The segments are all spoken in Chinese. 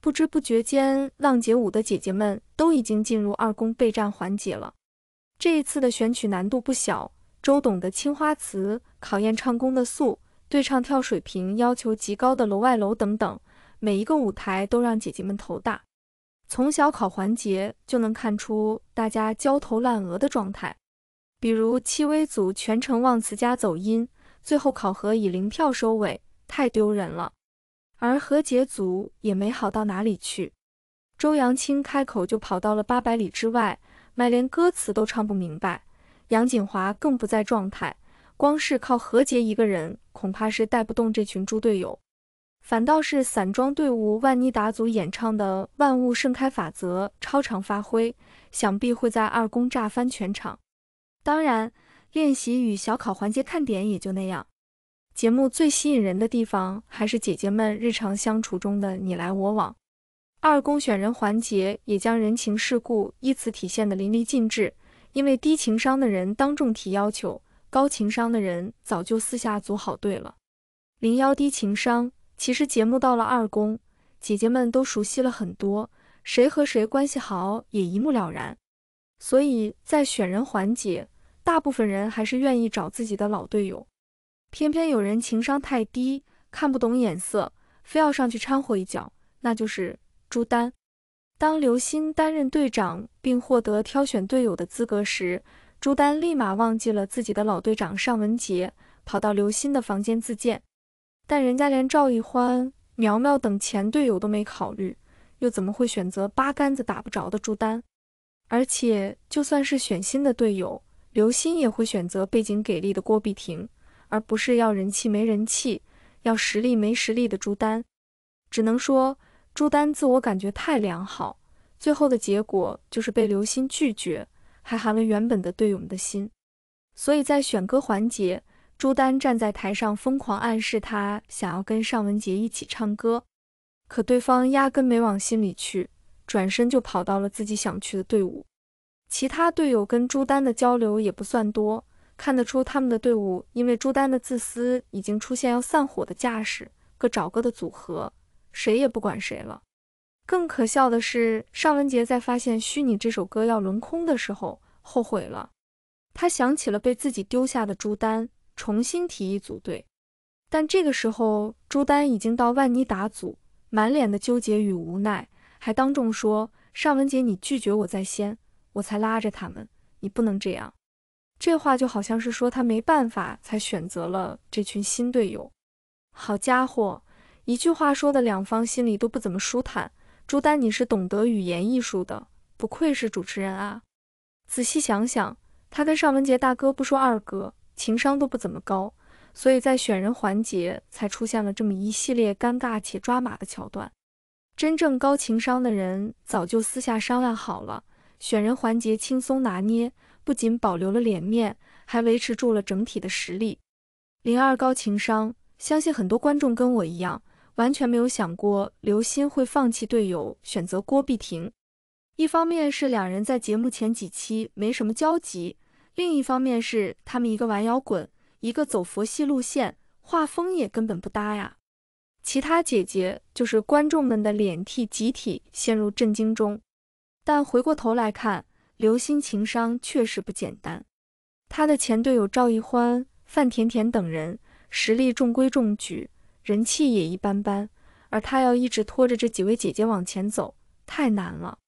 不知不觉间，浪姐舞的姐姐们都已经进入二公备战环节了。这一次的选曲难度不小，周董的《青花瓷》考验唱功的素对唱跳水平要求极高的《楼外楼》等等，每一个舞台都让姐姐们头大。从小考环节就能看出大家焦头烂额的状态，比如戚薇组全程忘词加走音。最后考核以零票收尾，太丢人了。而何洁组也没好到哪里去，周扬青开口就跑到了八百里之外，麦连歌词都唱不明白。杨锦华更不在状态，光是靠何洁一个人，恐怕是带不动这群猪队友。反倒是散装队伍万妮达组演唱的《万物盛开法则》超常发挥，想必会在二宫炸翻全场。当然。练习与小考环节看点也就那样，节目最吸引人的地方还是姐姐们日常相处中的你来我往。二公选人环节也将人情世故依次体现的淋漓尽致，因为低情商的人当众提要求，高情商的人早就私下组好队了。零幺低情商，其实节目到了二公，姐姐们都熟悉了很多，谁和谁关系好也一目了然，所以在选人环节。大部分人还是愿意找自己的老队友，偏偏有人情商太低，看不懂眼色，非要上去掺和一脚。那就是朱丹。当刘鑫担任队长并获得挑选队友的资格时，朱丹立马忘记了自己的老队长尚文杰，跑到刘鑫的房间自荐。但人家连赵一欢、苗苗等前队友都没考虑，又怎么会选择八竿子打不着的朱丹？而且就算是选新的队友。刘鑫也会选择背景给力的郭碧婷，而不是要人气没人气、要实力没实力的朱丹。只能说朱丹自我感觉太良好，最后的结果就是被刘鑫拒绝，还寒了原本的队友们的心。所以在选歌环节，朱丹站在台上疯狂暗示他想要跟尚雯婕一起唱歌，可对方压根没往心里去，转身就跑到了自己想去的队伍。其他队友跟朱丹的交流也不算多，看得出他们的队伍因为朱丹的自私已经出现要散伙的架势，各找各的组合，谁也不管谁了。更可笑的是，尚文杰在发现虚拟这首歌要轮空的时候后悔了，他想起了被自己丢下的朱丹，重新提议组队。但这个时候，朱丹已经到万妮达组，满脸的纠结与无奈，还当众说尚文杰，你拒绝我在先。我才拉着他们，你不能这样。这话就好像是说他没办法才选择了这群新队友。好家伙，一句话说的两方心里都不怎么舒坦。朱丹，你是懂得语言艺术的，不愧是主持人啊。仔细想想，他跟尚文杰大哥不说二哥，情商都不怎么高，所以在选人环节才出现了这么一系列尴尬且抓马的桥段。真正高情商的人早就私下商量好了。选人环节轻松拿捏，不仅保留了脸面，还维持住了整体的实力。零二高情商，相信很多观众跟我一样，完全没有想过刘鑫会放弃队友选择郭碧婷。一方面是两人在节目前几期没什么交集，另一方面是他们一个玩摇滚，一个走佛系路线，画风也根本不搭呀。其他姐姐就是观众们的脸替，集体陷入震惊中。但回过头来看，刘鑫情商确实不简单。他的前队友赵奕欢、范甜甜等人实力中规中矩，人气也一般般，而他要一直拖着这几位姐姐往前走，太难了。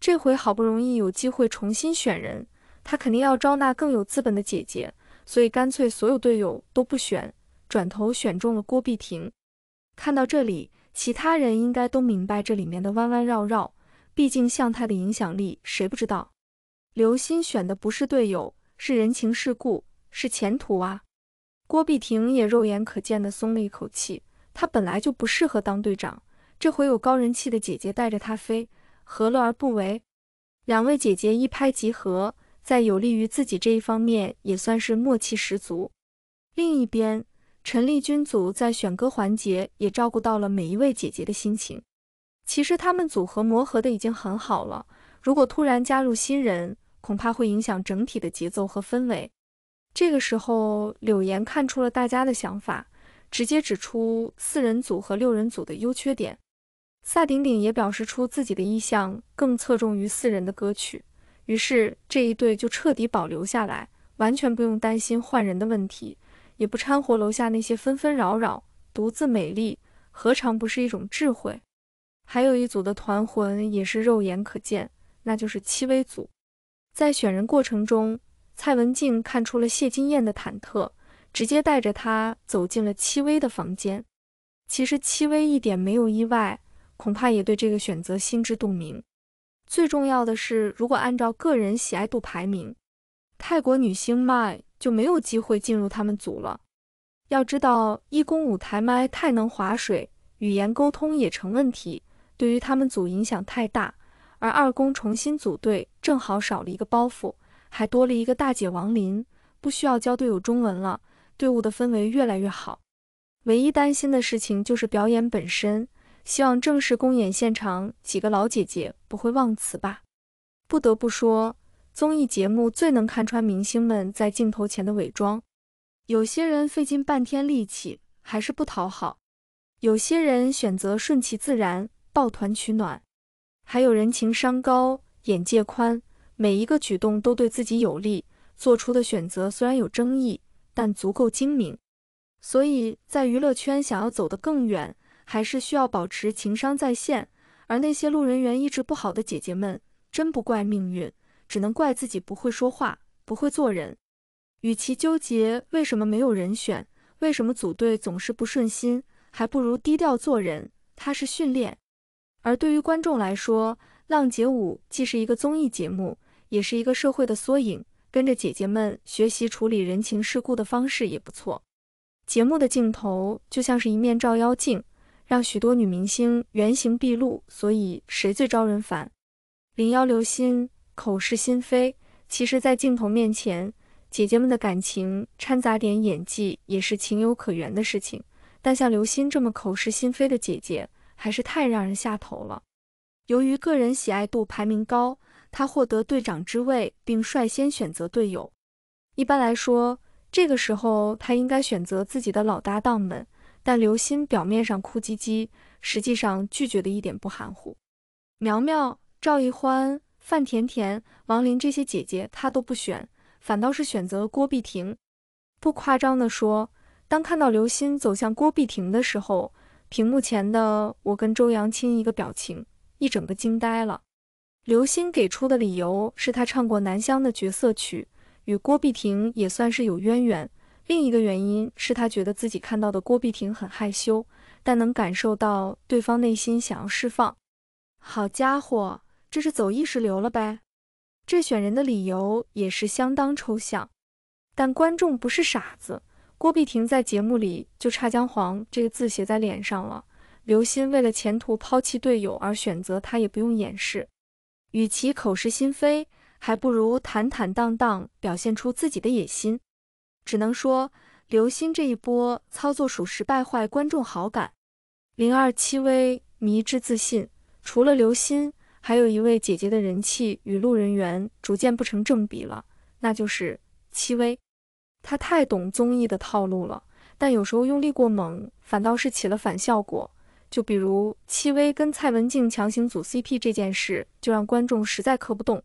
这回好不容易有机会重新选人，他肯定要招纳更有资本的姐姐，所以干脆所有队友都不选，转头选中了郭碧婷。看到这里，其他人应该都明白这里面的弯弯绕绕。毕竟向太的影响力谁不知道？刘鑫选的不是队友，是人情世故，是前途啊！郭碧婷也肉眼可见的松了一口气，她本来就不适合当队长，这回有高人气的姐姐带着她飞，何乐而不为？两位姐姐一拍即合，在有利于自己这一方面也算是默契十足。另一边，陈立军组在选歌环节也照顾到了每一位姐姐的心情。其实他们组合磨合的已经很好了，如果突然加入新人，恐怕会影响整体的节奏和氛围。这个时候，柳岩看出了大家的想法，直接指出四人组和六人组的优缺点。萨顶顶也表示出自己的意向，更侧重于四人的歌曲。于是这一对就彻底保留下来，完全不用担心换人的问题，也不掺和楼下那些纷纷扰扰。独自美丽，何尝不是一种智慧？还有一组的团魂也是肉眼可见，那就是戚薇组。在选人过程中，蔡文静看出了谢金燕的忐忑，直接带着她走进了戚薇的房间。其实戚薇一点没有意外，恐怕也对这个选择心知肚明。最重要的是，如果按照个人喜爱度排名，泰国女星 m a 就没有机会进入他们组了。要知道，一公舞台 m a 太能划水，语言沟通也成问题。对于他们组影响太大，而二公重新组队正好少了一个包袱，还多了一个大姐王林，不需要教队友中文了，队伍的氛围越来越好。唯一担心的事情就是表演本身，希望正式公演现场几个老姐姐不会忘词吧。不得不说，综艺节目最能看穿明星们在镜头前的伪装，有些人费尽半天力气还是不讨好，有些人选择顺其自然。抱团取暖，还有人情商高、眼界宽，每一个举动都对自己有利，做出的选择虽然有争议，但足够精明。所以，在娱乐圈想要走得更远，还是需要保持情商在线。而那些路人缘一直不好的姐姐们，真不怪命运，只能怪自己不会说话、不会做人。与其纠结为什么没有人选，为什么组队总是不顺心，还不如低调做人，踏实训练。而对于观众来说，《浪姐舞》既是一个综艺节目，也是一个社会的缩影。跟着姐姐们学习处理人情世故的方式也不错。节目的镜头就像是一面照妖镜，让许多女明星原形毕露。所以，谁最招人烦？零幺刘心口是心非。其实，在镜头面前，姐姐们的感情掺杂点演技也是情有可原的事情。但像刘心这么口是心非的姐姐。还是太让人下头了。由于个人喜爱度排名高，他获得队长之位，并率先选择队友。一般来说，这个时候他应该选择自己的老搭档们，但刘鑫表面上哭唧唧，实际上拒绝的一点不含糊。苗苗、赵一欢、范甜甜、王林这些姐姐他都不选，反倒是选择了郭碧婷。不夸张地说，当看到刘鑫走向郭碧婷的时候。屏幕前的我跟周扬青一个表情，一整个惊呆了。刘星给出的理由是他唱过《南湘》的角色曲，与郭碧婷也算是有渊源。另一个原因是他觉得自己看到的郭碧婷很害羞，但能感受到对方内心想要释放。好家伙，这是走意识流了呗？这选人的理由也是相当抽象，但观众不是傻子。郭碧婷在节目里就差姜黄这个字写在脸上了。刘鑫为了前途抛弃队友而选择他也不用掩饰，与其口是心非，还不如坦坦荡荡表现出自己的野心。只能说刘鑫这一波操作属实败坏观众好感。零二戚薇迷之自信，除了刘鑫，还有一位姐姐的人气与路人缘逐渐不成正比了，那就是戚薇。他太懂综艺的套路了，但有时候用力过猛，反倒是起了反效果。就比如戚薇跟蔡文静强行组 CP 这件事，就让观众实在磕不动。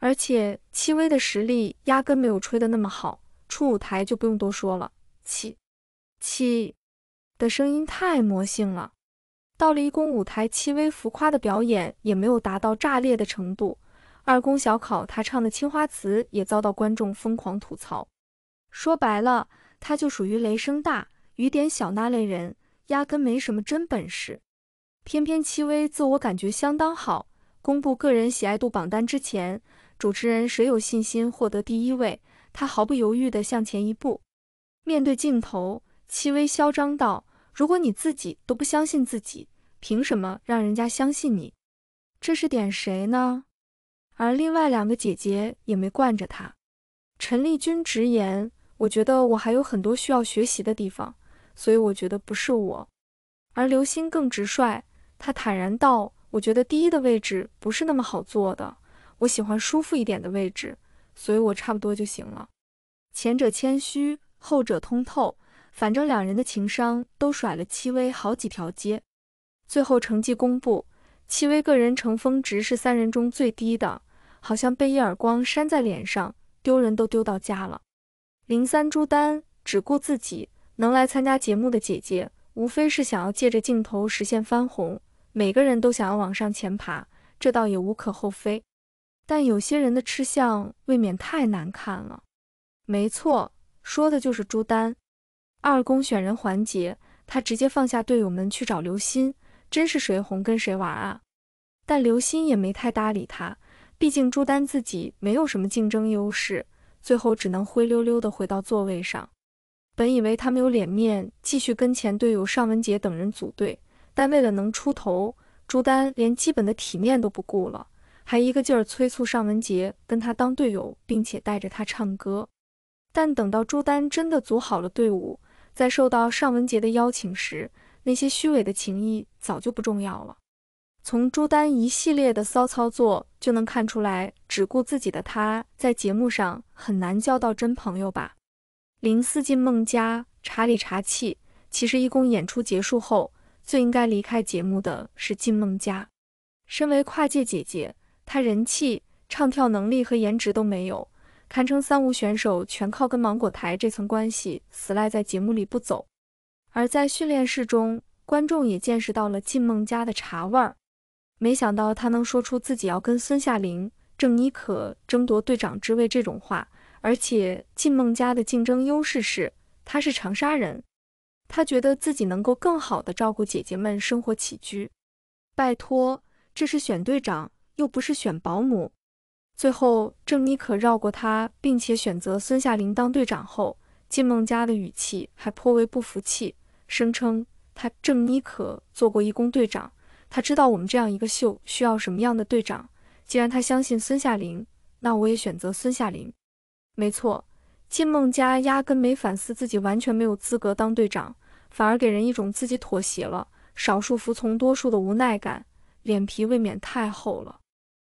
而且戚薇的实力压根没有吹的那么好，初舞台就不用多说了，气气的声音太魔性了。到了一公舞台，戚薇浮夸的表演也没有达到炸裂的程度。二公小考，他唱的青花瓷也遭到观众疯狂吐槽。说白了，他就属于雷声大雨点小那类人，压根没什么真本事。偏偏戚薇自我感觉相当好，公布个人喜爱度榜单之前，主持人谁有信心获得第一位，他毫不犹豫地向前一步。面对镜头，戚薇嚣张道：“如果你自己都不相信自己，凭什么让人家相信你？这是点谁呢？”而另外两个姐姐也没惯着他，陈丽君直言。我觉得我还有很多需要学习的地方，所以我觉得不是我。而刘星更直率，他坦然道：“我觉得第一的位置不是那么好坐的，我喜欢舒服一点的位置，所以我差不多就行了。”前者谦虚，后者通透，反正两人的情商都甩了戚薇好几条街。最后成绩公布，戚薇个人乘风值是三人中最低的，好像被一耳光扇在脸上，丢人都丢到家了。零三朱丹只顾自己能来参加节目的姐姐，无非是想要借着镜头实现翻红。每个人都想要往上前爬，这倒也无可厚非。但有些人的吃相未免太难看了。没错，说的就是朱丹。二公选人环节，他直接放下队友们去找刘鑫，真是谁红跟谁玩啊！但刘鑫也没太搭理他，毕竟朱丹自己没有什么竞争优势。最后只能灰溜溜地回到座位上。本以为他没有脸面继续跟前队友尚文杰等人组队，但为了能出头，朱丹连基本的体面都不顾了，还一个劲儿催促尚文杰跟他当队友，并且带着他唱歌。但等到朱丹真的组好了队伍，在受到尚文杰的邀请时，那些虚伪的情谊早就不重要了。从朱丹一系列的骚操作就能看出来，只顾自己的她在节目上很难交到真朋友吧。林思进孟佳查理查气，其实义工演出结束后，最应该离开节目的是进孟佳。身为跨界姐姐，她人气、唱跳能力和颜值都没有，堪称三无选手，全靠跟芒果台这层关系死赖在节目里不走。而在训练室中，观众也见识到了进孟佳的茶味儿。没想到他能说出自己要跟孙夏玲、郑妮可争夺队长之位这种话，而且靳梦佳的竞争优势是他是长沙人，他觉得自己能够更好的照顾姐姐们生活起居。拜托，这是选队长又不是选保姆。最后，郑妮可绕过他，并且选择孙夏玲当队长后，靳梦佳的语气还颇为不服气，声称他郑妮可做过义工队长。他知道我们这样一个秀需要什么样的队长。既然他相信孙夏玲，那我也选择孙夏玲。没错，金梦佳压根没反思自己，完全没有资格当队长，反而给人一种自己妥协了、少数服从多数的无奈感，脸皮未免太厚了。